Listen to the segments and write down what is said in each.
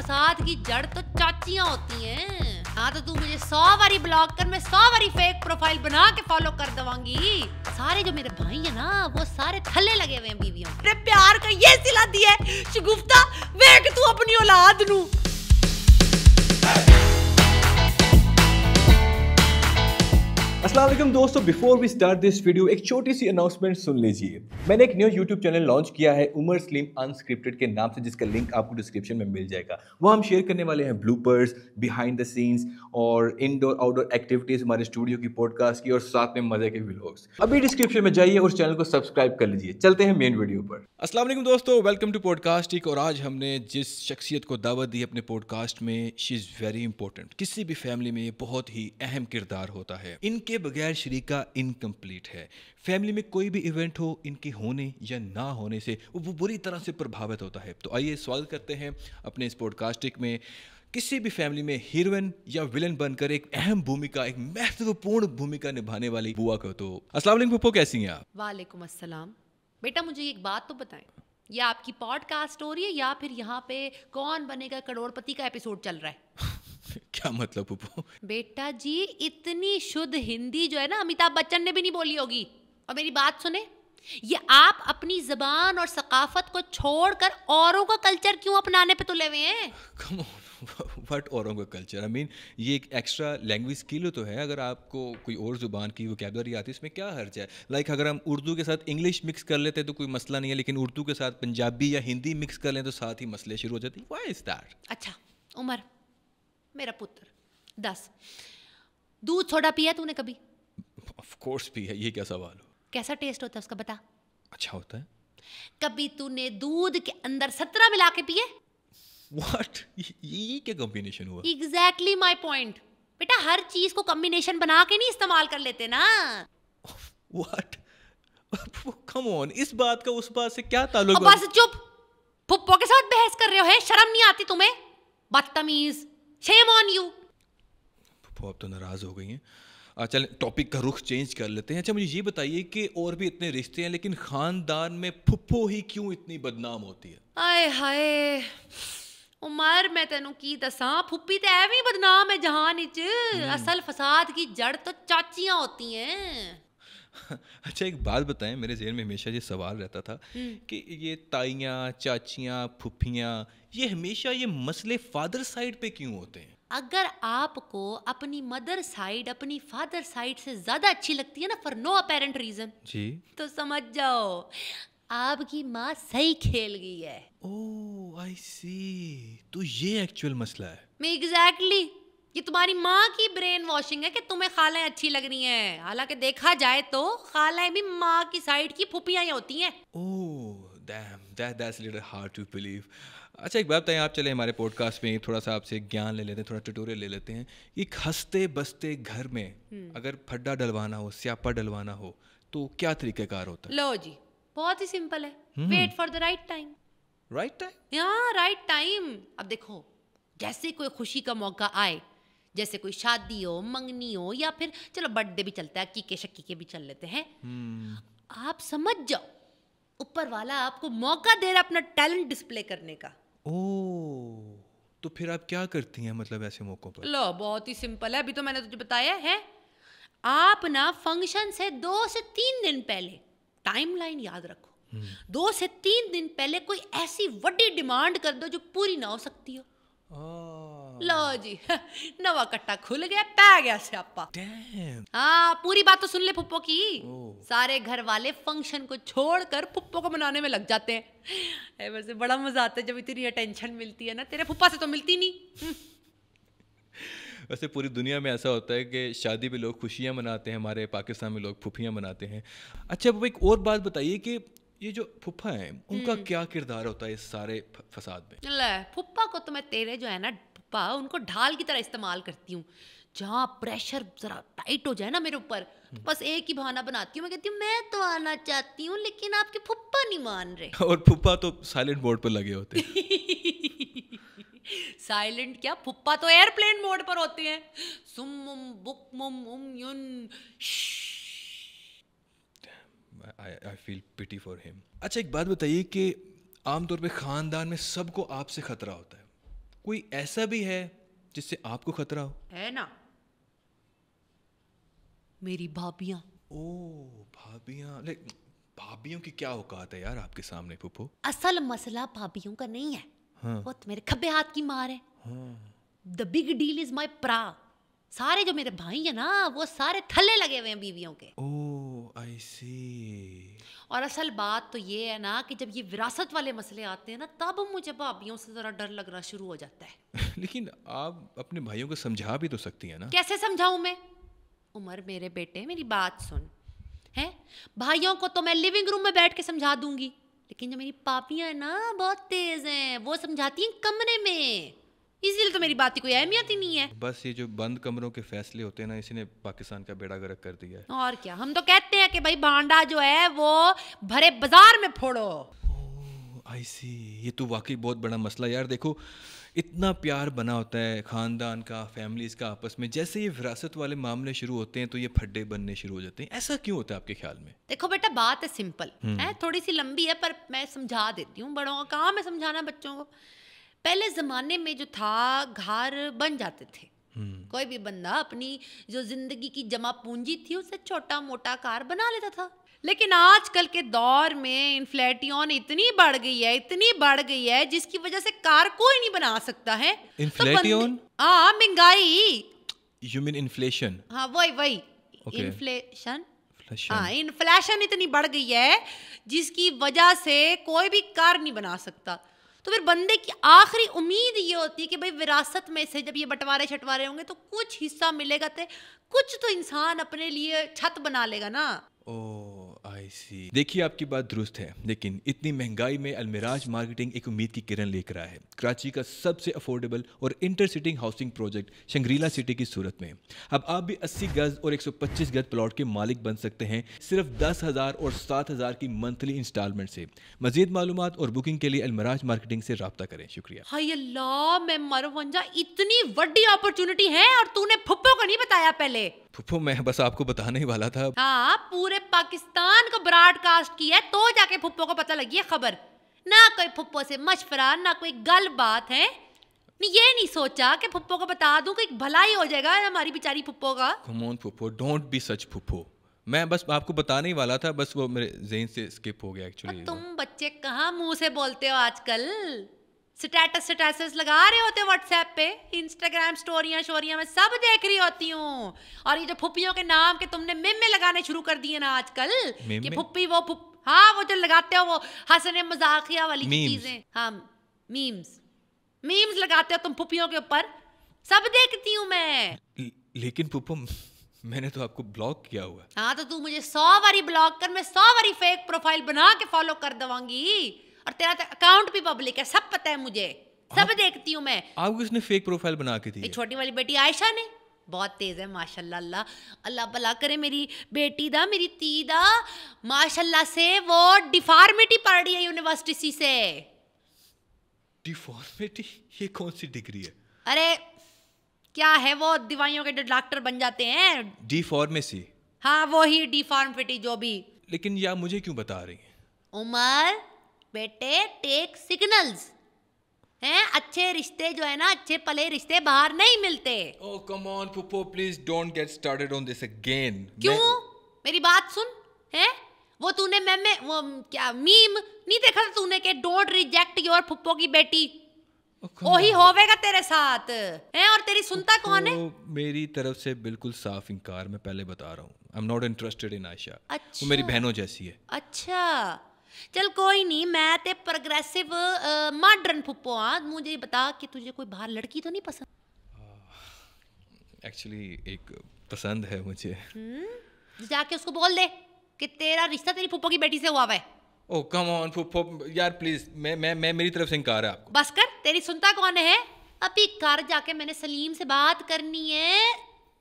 फसाद की जड़ तो चाचियाँ होती हैं हाँ तो तू मुझे सौ बारी ब्लॉक कर मैं सौ बारी फेक प्रोफाइल बना के फॉलो कर दवांगी सारे जो मेरे भाई है ना वो सारे थले लगे हुए हैं बीवियों प्यार का ये सिला दिया है शगुफ्ता वे तू अपनी औलाद नू असलम दोस्तों before we start this video एक छोटी सी अनाउंसमेंट सुन लीजिए मैंने एक न्यू यूट्यूब चैनल लॉन्च किया है उमर स्लीम अनस्क्रिप्टेड के नाम से जिसका लिंक आपको डिस्क्रिप्शन में मिल जाएगा वो हम शेयर करने वाले हैं ब्लूपर्स बिहाइंड द सीन्स और इनडोर आउटडोर एक्टिविटीज़ हमारे स्टूडियो की पॉडकास्ट की और साथ में मज़े के ब्लॉग्स अभी डिस्क्रिप्शन में जाइए और चैनल को सब्सक्राइब कर लीजिए चलते हैं मेन वीडियो पर असलम दोस्तों वेलकम टू पॉडकास्ट और आज हमने जिस शख्सियत को दावत दी अपने पॉडकास्ट में शी इज़ वेरी इंपॉर्टेंट किसी भी फैमिली में बहुत ही अहम किरदार होता है इनके इनके बगैर शरीका इनकम्प्लीट है फैमिली में कोई भी इवेंट हो इनके होने या ना होने से वो बुरी तरह से प्रभावित होता है तो आइए स्वागत करते हैं अपने इस पॉडकास्टिक में किसी भी फैमिली में हीरोइन या विलन बनकर एक अहम भूमिका एक महत्वपूर्ण भूमिका निभाने वाली बुआ को तो असलाम पप्पो कैसी हैं आप वालेकुम अस्सलाम बेटा मुझे एक बात तो बताएं ये आपकी पॉडकास्ट हो रही है या फिर यहाँ पे कौन बनेगा करोड़पति का एपिसोड चल रहा है क्या मतलब पुप्पू बेटा जी इतनी शुद्ध हिंदी जो है ना अमिताभ बच्चन ने भी नहीं बोली होगी और मेरी बात सुने ये आप अपनी जबान और सकाफत को छोड़कर औरों का कल्चर क्यों अपनाने पे तुले हुए हैं वट औरों का कल्चर आई मीन ये एक एक्स्ट्रा लैंग्वेज स्किल तो है अगर आपको कोई और ज़ुबान की वोकेबलरी आती है इसमें क्या हर्ज है लाइक like, अगर हम उर्दू के साथ इंग्लिश मिक्स कर लेते तो कोई मसला नहीं है लेकिन उर्दू के साथ पंजाबी या हिंदी मिक्स कर लें तो साथ ही मसले शुरू हो जाते वाई इज़ दैट अच्छा उमर मेरा पुत्र दस दूध थोड़ा पिया तूने कभी ऑफ कोर्स पिया ये क्या सवाल हो कैसा टेस्ट होता है उसका बता अच्छा होता है कभी तूने दूध के अंदर सत्रह मिला के पिए व्हाट ये क्या कॉम्बिनेशन हुआ एग्जैक्टली माय पॉइंट बेटा हर चीज को कॉम्बिनेशन बना के नहीं इस्तेमाल कर लेते ना व्हाट कम ऑन इस बात का उस बात से क्या ताल्लुक है बस चुप पुप्पो के साथ बहस कर रहे हो है शर्म नहीं आती तुम्हें बदतमीज शेम ऑन यू फूफो आप तो नाराज़ हो गई हैं चल टॉपिक का रुख चेंज कर लेते हैं अच्छा मुझे ये बताइए कि और भी इतने रिश्ते हैं लेकिन खानदान में फुप्पो ही क्यों इतनी बदनाम होती है आए हाय ਉਮਰ ਮੈਂ ਤੈਨੂੰ ਕੀ ਦੱਸਾਂ ਫੁੱਪੀ ਤੇ ਐਵੇਂ ਬਦਨਾਮ ਹੈ ਜਹਾਨ असल फसाद की जड़ तो चाचियां होती हैं अच्छा एक बात बताएं मेरे जहन में हमेशा ये सवाल रहता था हम्म। कि ये ताइयाँ चाचियाँ फुफियाँ ये हमेशा ये मसले फादर साइड पे क्यों होते हैं अगर आपको अपनी मदर साइड अपनी फादर साइड से ज़्यादा अच्छी लगती है ना फॉर नो अपेरेंट रीज़न जी तो समझ जाओ आपकी माँ सही खेल गई है ओह आई सी तो ये एक्चुअल मसला है मैं एग्जैक्टली exactly. ये तुम्हारी माँ की ब्रेन वॉशिंग है कि तुम्हें खालाएं अच्छी लग रही हैं हालांकि देखा जाए तो खालाएं भी माँ की साइड की फुपियाँ ही होती हैं oh damn that that's a little hard to believe अच्छा एक बात बताएं आप चले हमारे पॉडकास्ट में थोड़ा सा आपसे ज्ञान ले लेते हैं थोड़ा ट्यूटोरियल ले लेते हैं कि हंसते बसते घर में हम्म। अगर फड्डा डलवाना हो स्यापा डलवाना हो तो क्या तरीकेकार होता है लो जी बहुत ही सिंपल है wait for the right time right time हाँ राइट टाइम अब देखो जैसे कोई खुशी का मौका आए जैसे कोई शादी हो मंगनी हो या फिर चलो बर्थडे भी चलता है कीके शकीके भी चल लेते हैं हम्म। आप समझ जाओ ऊपर वाला आपको मौका दे रहा अपना टैलेंट डिस्प्ले करने का ओ तो फिर आप क्या करती हैं मतलब ऐसे मौकों पर लो बहुत ही सिंपल है अभी तो मैंने तुझे तो बताया है आप ना फंक्शन से दो से तीन दिन पहले टाइमलाइन याद रखो हम्म। दो से तीन दिन पहले कोई ऐसी बड़ी डिमांड कर दो जो पूरी ना हो सकती हो आ, लो जी नवा कट्टा खुल गया पै गया स्यापा हाँ पूरी बात तो सुन ले पुप्पो की सारे घर वाले फंक्शन को छोड़कर पुप्पो को मनाने में लग जाते हैं वैसे बड़ा मजा आता है जब इतनी अटेंशन मिलती है ना तेरे पुप्पा से तो मिलती नहीं हम्म। वैसे पूरी दुनिया में ऐसा होता है कि शादी पे लोग खुशियाँ मनाते हैं हमारे पाकिस्तान में लोग फुफियाँ मनाते हैं अच्छा अब एक और बात बताइए कि ये जो फुफा है उनका हम्म। क्या किरदार होता है इस सारे फसाद में फुप्पा को तो मैं तेरे जो है ना पा उनको ढाल की तरह इस्तेमाल करती हूँ जहाँ प्रेशर ज़रा टाइट हो जाए ना मेरे ऊपर तो हम्म। बस एक ही बहाना बनाती हूँ मैं कहती हूँ मैं तो आना चाहती हूँ लेकिन आपके फुप्पा नहीं मान रहे और फुप्पा तो साइलेंट मोड पर लगे होते साइलेंट क्या फुप्पा तो एयरप्लेन मोड पर होते हैं सुम बुक मुम उम युन I feel pity for him अच्छा एक बात बताइए कि आमतौर पे खानदान में सबको आपसे खतरा होता है कोई ऐसा भी है जिससे आपको खतरा हो है ना मेरी भाभियां ओ भाभियां लाइक भाभियों की क्या औकात है यार आपके सामने पुप्पो असल मसला भाभियों का नहीं है हाँ। वो तो मेरे खब्बे हाथ की मार है the big deal is my प्रा सारे जो मेरे भाई है ना वो सारे थले लगे हुए हैं बीवियों के ओ आई सी और असल बात तो ये है ना कि जब ये विरासत वाले मसले आते हैं ना तब मुझे भाभीियों से ज़रा डर लगना शुरू हो जाता है लेकिन आप अपने भाइयों को समझा भी तो सकती हैं ना कैसे समझाऊँ मैं उमर मेरे बेटे मेरी बात सुन है भाइयों को तो मैं लिविंग रूम में बैठ के समझा दूंगी लेकिन जो मेरी पापियाँ हैं ना बहुत तेज़ हैं वो समझाती हैं कमरे में इसीलिए तो मेरी बात की कोई अहमियत ही नहीं है बस ये जो बंद कमरों के फैसले होते हैं ना ने पाकिस्तान का बेड़ा गर्क कर दिया है और क्या हम तो कहते हैं कि भाई भांडा जो है वो भरे बाजार में फोड़ो आई सी ये तो वाकई बहुत बड़ा मसला यार देखो इतना प्यार बना होता है ख़ानदान का फैमिलीज़ का आपस में जैसे ये विरासत वाले मामले शुरू होते हैं तो ये फड्डे बनने शुरू हो जाते हैं ऐसा क्यों होता है आपके ख्याल में देखो बेटा बात है सिंपल हम्म। है थोड़ी सी लंबी है पर मैं समझा देती हूँ बड़ों का काम है समझाना बच्चों को पहले ज़माने में जो था घर बन जाते थे हम्म। कोई भी बंदा अपनी जो जिंदगी की जमा पूंजी थी उसे छोटा मोटा कार बना लेता था लेकिन आजकल के दौर में इन्फ्लेटियन इतनी बढ़ गई है इतनी बढ़ गई है जिसकी वजह से कार कोई नहीं बना सकता है इन्फ्लेटियन तो हाँ महंगाई यू मीन इन्फ्लेशन हाँ वही वही इन्फ्लेशन हाँ इन्फ्लेशन इतनी बढ़ गई है जिसकी वजह से कोई भी कार नहीं बना सकता तो फिर बंदे की आखिरी उम्मीद ये होती है कि भाई विरासत में से जब ये बंटवारे शटवारे होंगे तो कुछ हिस्सा मिलेगा तो कुछ तो इंसान अपने लिए छत बना लेगा ना ओ सी देखिए आपकी बात दुरुस्त है लेकिन इतनी महंगाई में अलमिराज मार्केटिंग एक उम्मीद की किरण लेकर आया है कराची का सबसे अफोर्डेबल और interesting housing project Shangrila city की सूरत में अब आप भी 80 गज और 125 गज प्लॉट के मालिक बन सकते हैं सिर्फ दस हज़ार और सात हज़ार की मंथली इंस्टॉलमेंट से मजीद मालूम और बुकिंग के लिए अलमराज मार्केटिंग से रहा करें शुक्रिया मैं मरवंजा इतनी बड़ी अपॉर्चुनिटी है और तूने फुप्पो को नहीं बताया पहले फुप्पो मैं बस आपको बताने ही वाला था हाँ पूरे पाकिस्तान को ब्रॉडकास्ट की है तो जाके फुप्पो को पता लगी है खबर ना कोई फुप्पो से मशवरा ना कोई गल बात है ये नहीं सोचा कि फुप्पो को बता दूं कि भलाई हो जाएगा हमारी बेचारी फुप्पो का कमोन फुप्पो डोंट बी सच फुप्पो मैं बस आपको बताने ही वाला था बस वो मेरे जहन से स्किप हो गया एक्चुअली तुम तो। बच्चे कहाँ मुंह से बोलते हो आजकल स्टेटस स्टेटस लगा रहे होते व्हाट्सएप पे इंस्टाग्राम स्टोरियां शोरियां मैं सब देख रही होती हूँ और ये जो फुप्पियों के नाम के तुमने मेमे लगाने शुरू कर दिए ना आजकल कि फुप्पी वो फुप हाँ वो जो लगाते हो वो हंसने मजाकिया वाली चीजें हाँ मीम्स मीम्स लगाते हो तुम फुप्पियों के ऊपर सब देखती हूँ मैं लेकिन पुप्पो मैंने तो आपको ब्लॉक किया हुआ हाँ तो तू मुझे सौ बारी ब्लॉक कर मैं सौ बारी फेक प्रोफाइल बना के फॉलो कर दवांगी और तेरा अकाउंट तो भी पब्लिक है सब पता है मुझे सब आप, हाँ। देखती हूँ मैं आप इसने फेक प्रोफाइल बना के दी छोटी वाली बेटी आयशा ने बहुत तेज़ है माशाल्लाह अल्लाह अल्लाह भला करे मेरी बेटी दा मेरी ती दा माशाल्लाह से वो डिफार्मिटी पढ़ रही है यूनिवर्सिटी से डिफॉर्मिटी ये कौन सी डिग्री है अरे क्या है वो दवाइयों के डॉक्टर बन जाते हैं डिफॉर्मेसी हाँ वो ही डिफॉर्मिटी जो भी लेकिन यार मुझे क्यों बता रही है उमर बेटे टेक सिग्नल्स हैं अच्छे रिश्ते जो है ना अच्छे पले रिश्ते बाहर नहीं मिलते ओह कम ऑन पुप्पो please don't get started on this again क्यों मेरी बात सुन हैं वो तूने मैम में वो क्या मीम नहीं देखा था तूने के डोंट रिजेक्ट योर पुप्पो की बेटी oh, वही होवेगा तेरे साथ हैं और तेरी सुनता कौन है मेरी तरफ से बिल्कुल साफ इंकार मैं पहले बता रहा हूँ I am not interested in Ayesha वो अच्छा। मेरी बहनों जैसी है अच्छा चल कोई नहीं मैं ते प्रोग्रेसिव मॉडर्न फुप्पो हाँ मुझे बता कि तुझे कोई बाहर लड़की तो नहीं पसंद एक्चुअली एक पसंद है मुझे हम्म, जाके उसको बोल दे कि तेरा रिश्ता तेरी फुप्पो की बेटी से हुआ है ओ कम ऑन फुप्पो यार प्लीज मैं मैं मैं मेरी तरफ से इनकार है आपको बस कर तेरी सुनता कौन है अभी घर जाके मैंने सलीम से बात करनी है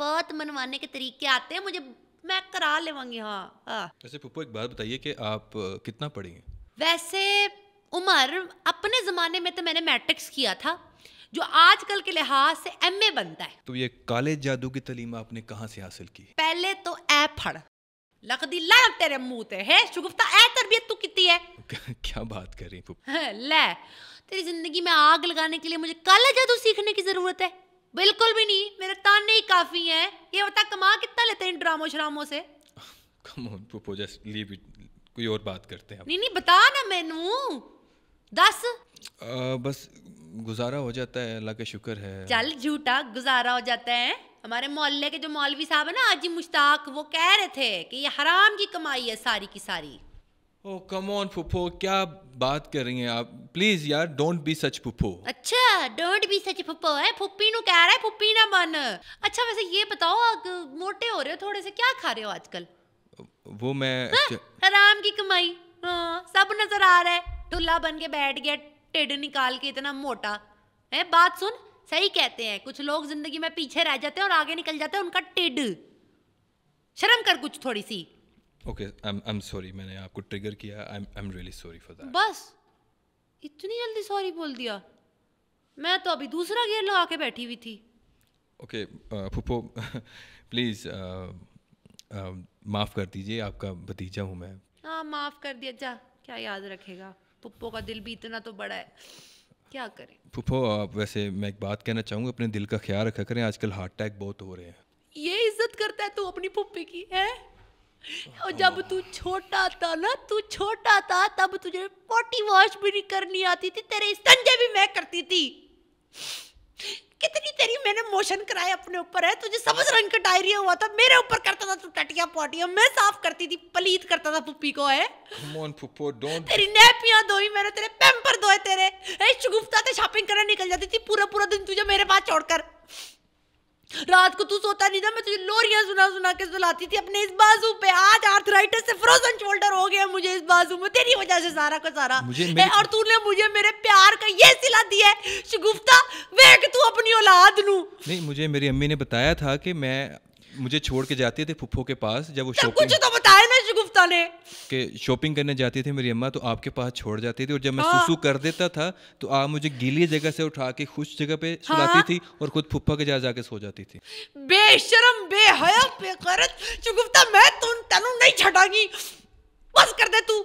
बहुत मनवाने के तरीके आते हैं मुझे मैं करा लेवांगी हाँ हाँ वैसे पुप्पो एक बात बताइए कि आप कितना पढ़ी हैं वैसे उमर अपने ज़माने में तो मैंने मैट्रिक्स किया था जो आजकल के लिहाज से एमए बनता है तो ये काले जादू की तलीम आपने कहाँ से हासिल की पहले तो ऐ फड़ लकदी लग तेरे मुंह ते है शुगुफ्ता ऐ तरबियत तू कितनी है क्या बात कर रही है ले तेरी जिंदगी में आग लगाने के लिए मुझे काला जादू सीखने की जरूरत है बिल्कुल भी नहीं मेरे ताने ही काफी हैं ये बता कमा कितना लेते हैं ड्रामो श्रामो से come on propose just leave it कोई और बात करते हैं नहीं नहीं बता ना मेनू दस आ, बस गुजारा हो जाता है अल्लाह का शुक्र है चल झूठा गुजारा हो जाता है हमारे मोहल्ले के जो मौलवी साहब है ना आजी मुश्ताक वो कह रहे थे कि ये हराम की कमाई है सारी की सारी ओह कम ऑन पुप्पो क्या बात कर रही हैं आप प्लीज यार डोंट बी सच पुप्पो अच्छा डोंट बी सच पुप्पो है पुप्पी नु कह रहा है पुप्पी ना मन अच्छा वैसे ये बताओ आप मोटे हो रहे हो थोड़े से क्या खा रहे हो आजकल वो मैं हराम हाँ, अच्छा- की कमाई हाँ सब नजर आ रहा है ढुल्ला बन के बैठ गया टेढ़ निकाल के इतना मोटा है बात सुन सही कहते हैं कुछ लोग जिंदगी में पीछे रह जाते हैं और आगे निकल जाते हैं उनका टेढ़ शर्म कर कुछ थोड़ी सी okay I I am sorry मैंने आपको ट्रिगर किया I I am really sorry for that बस इतनी जल्दी सॉरी बोल दिया मैं तो अभी दूसरा गियर लगा के बैठी हुई थी ओके फूफो प्लीज़ माफ़ कर दीजिए आपका भतीजा हूँ मैं हाँ माफ़ कर दिया जा क्या याद रखेगा पुप्पो का दिल भी इतना तो बड़ा है क्या करें पुप्पो आप वैसे मैं एक बात कहना चाहूंगा अपने दिल का ख्याल रखा करें आजकल हार्ट अटैक बहुत हो रहे हैं ये इज्जत करता है तू तो अपनी पुप्पी की है और जब तू छोटा था ना तू छोटा था तब तुझे पॉटी वॉश भी नहीं करनी आती थी तेरे संजय भी मैं करती थी कितनी तेरी मैंने मोशन कराए अपने ऊपर है तुझे समझ रंग का डायरिया हुआ था मेरे ऊपर करता था तू टटिया पॉटिया मैं साफ करती थी पलीत करता था पुप्पी को है on, पुपो, तेरी नैपियां धोई मैंने तेरे पैम्पर धोए तेरे गुफ्ता से शॉपिंग करने निकल जाती थी पूरा पूरा दिन तुझे मेरे पास छोड़कर रात को तू सोता नहीं था मैं तुझे लोरियां सुना सुना के सुलाती थी अपने इस बाजू पे आज आर्थराइटिस से फ्रोजन शोल्डर हो गया मुझे इस बाजू में तेरी वजह से सारा का सारा ए, और तूने मुझे मेरे प्यार का ये सिला दिया है शगुफ्ता वे तू अपनी औलाद नू नहीं मुझे मेरी अम्मी ने बताया था कि मैं मुझे छोड़ के जाते थे फुफो के पास जब वो शॉपिंग कुछ तो बताया ना गुप्ता ने कि शॉपिंग करने जाती थी मेरी अम्मा तो आपके पास छोड़ जाती थी और जब मैं हाँ। सुसु कर देता था तो आप मुझे गीली जगह से उठा के खुश जगह पे सुलाती हाँ। थी और खुद फुफा के जा जाके सो जाती थी बेशरम बेहया बेगैरत गुप्ता मैं तुम तनु नहीं छटागी बस कर दे तू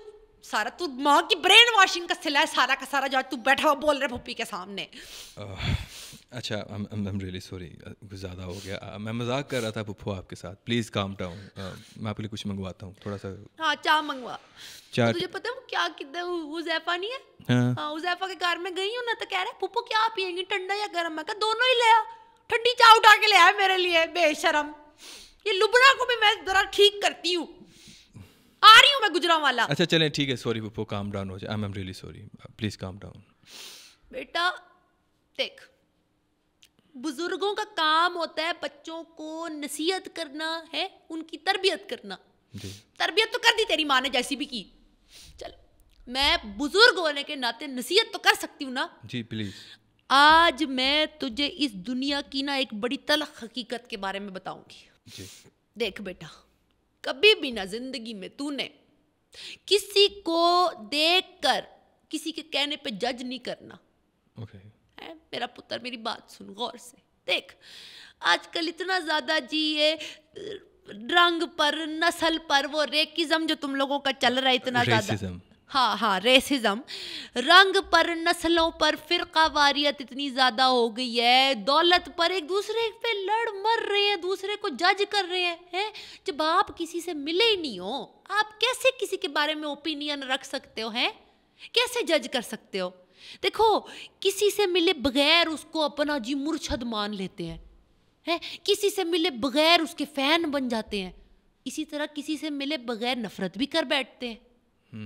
सारा तू माँ की ब्रेन वॉशिंग का सिला है सारा का सारा जो तू बैठा हुआ बोल रहे फुप्पी के सामने अच्छा आई एम रियली सॉरी कुछ ज़्यादा हो गया मैं मजाक कर रहा था पुप्पू आपके साथ प्लीज़ काम डाउन मैं आपके लिए कुछ मंगवाता हूँ थोड़ा सा हाँ चाय मंगवा तो चाय तुझे पता है वो क्या किधर हुजैफा नहीं है हाँ, हाँ हुजैफा के घर में गई हूँ ना तो कह रहा है पुप्पो क्या पियेंगी ठंडा या गर्म मैं कहा दोनों ही ले आ ठंडी चाय उठा के ले आ मेरे लिए बेशरम ये लुबना को भी मैं जरा ठीक करती हूँ आ रही हूँ मैं गुजरा वाला अच्छा चले ठीक है सॉरी पुप्पू काम डाउन हो जाए I am really sorry please calm down बेटा देख बुज़ुर्गों का काम होता है बच्चों को नसीहत करना है उनकी तरबियत करना तरबियत तो कर दी तेरी माँ ने जैसी भी की चल मैं बुज़ुर्ग होने के नाते नसीहत तो कर सकती हूँ ना जी प्लीज़ आज मैं तुझे इस दुनिया की ना एक बड़ी तलख हकीकत के बारे में बताऊंगी देख बेटा कभी भी ना जिंदगी में तूने किसी को देखकर किसी के कहने पे जज नहीं करना okay. है मेरा पुत्र मेरी बात सुन गौर से देख आजकल इतना ज़्यादा जी ये रंग पर नस्ल पर वो रेकिज्म जो तुम लोगों का चल रहा है इतना ज़्यादा हाँ हाँ रेसिज्म रंग पर नस्लों पर फिरका वारियत इतनी ज़्यादा हो गई है दौलत पर एक दूसरे पे लड़ मर रहे हैं दूसरे को जज कर रहे हैं हैं जब आप किसी से मिले ही नहीं हो आप कैसे किसी के बारे में ओपिनियन रख सकते हो हैं कैसे जज कर सकते हो देखो किसी से मिले बगैर उसको अपना जी मुर्शद मान लेते हैं है किसी से मिले बगैर उसके फैन बन जाते हैं इसी तरह किसी से मिले बगैर नफरत भी कर बैठते हैं हूँ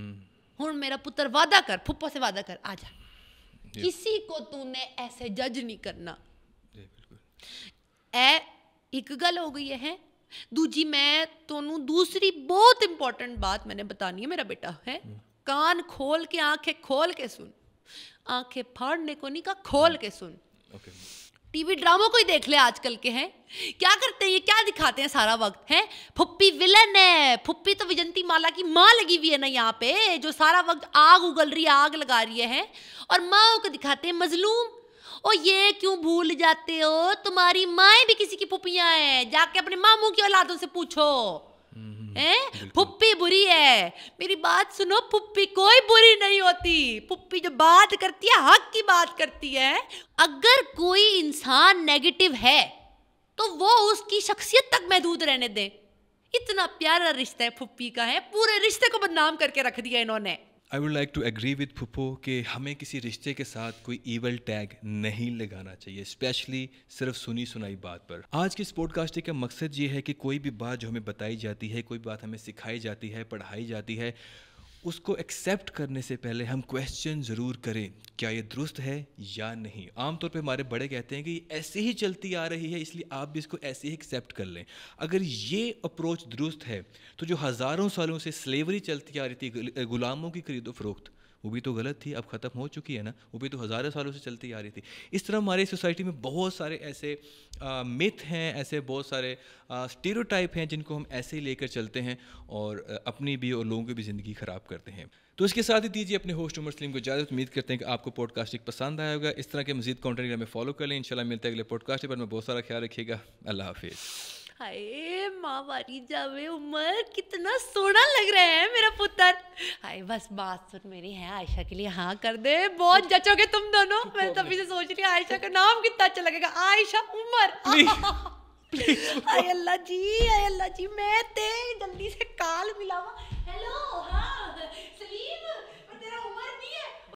हम्म। मेरा पुत्र वादा कर फुप्पा से वादा कर आ जा किसी को तूने ऐसे जज नहीं करना ए एक गल हो गई है दूजी मैं तोनू दूसरी बहुत इंपॉर्टेंट बात मैंने बतानी है मेरा बेटा है हम्म। कान खोल के आंखें खोल के सुन आंखें फाड़ने को नहीं कहा खोल के सुन टीवी ड्रामो को ही देख ले आजकल के हैं क्या करते हैं ये क्या दिखाते हैं सारा वक्त हैं फुप्पी विलन है फुप्पी तो विजंती माला की माँ लगी हुई है ना यहाँ पे जो सारा वक्त आग उगल रही है आग लगा रही है और माँ को दिखाते हैं मजलूम ओ ये क्यों भूल जाते हो तुम्हारी माए भी किसी की पुपियां हैं जाके अपने मामू की औलादों से पूछो हैं पुप्पी बुरी है मेरी बात सुनो पुप्पी कोई बुरी नहीं होती पुप्पी जो बात करती है हक की बात करती है अगर कोई इंसान नेगेटिव है तो वो उसकी शख्सियत तक महदूद रहने दें इतना प्यारा रिश्ता है फुप्पी का है पूरे रिश्ते को बदनाम करके रख दिया इन्होंने I would like to agree with पुप्पो कि हमें किसी रिश्ते के साथ कोई ईवल टैग नहीं लगाना चाहिए स्पेशली सिर्फ सुनी सुनाई बात पर आज की इस पॉडकास्टिंग का मकसद ये है कि कोई भी बात जो हमें बताई जाती है कोई बात हमें सिखाई जाती है पढ़ाई जाती है उसको एक्सेप्ट करने से पहले हम क्वेश्चन ज़रूर करें क्या ये दुरुस्त है या नहीं आमतौर पे हमारे बड़े कहते हैं कि ऐसे ही चलती आ रही है इसलिए आप भी इसको ऐसे ही एक्सेप्ट कर लें अगर ये अप्रोच दुरुस्त है तो जो हज़ारों सालों से स्लेवरी चलती आ रही थी गुलामों की खरीदो फरोख्त वो भी तो गलत थी अब ख़त्म हो चुकी है ना वो भी तो हज़ारों सालों से चलती आ रही थी इस तरह हमारी सोसाइटी में बहुत सारे ऐसे आ, मिथ हैं ऐसे बहुत सारे स्टीरोटाइप हैं जिनको हम ऐसे ही लेकर चलते हैं और अपनी भी और लोगों की भी ज़िंदगी ख़राब करते हैं तो इसके साथ ही दीजिए अपने होस्ट उमर सलीम को इजाज़त उम्मीद करते हैं कि आपको एक पसंद आया होगा इस तरह के मजीद कॉन्टेंट हमें फॉलो कर लें इंशाल्लाह मिलते हैं अगले पॉडकास्ट पर मैं बहुत सारा ख्याल रखिएगा अल्लाह हाफिज़ हाय माँ वारी जावे उमर कितना सोना लग रहा है मेरा पुत्र हाय बस बात सुन मेरी है आयशा के लिए हाँ कर दे बहुत जचोगे तुम दोनों मैं तभी तो से सोच रही आयशा का नाम कितना अच्छा लगेगा आयशा उमर अल्लाह जी अल्लाह जी मैं ते जल्दी से काल मिलावा हेलो हाँ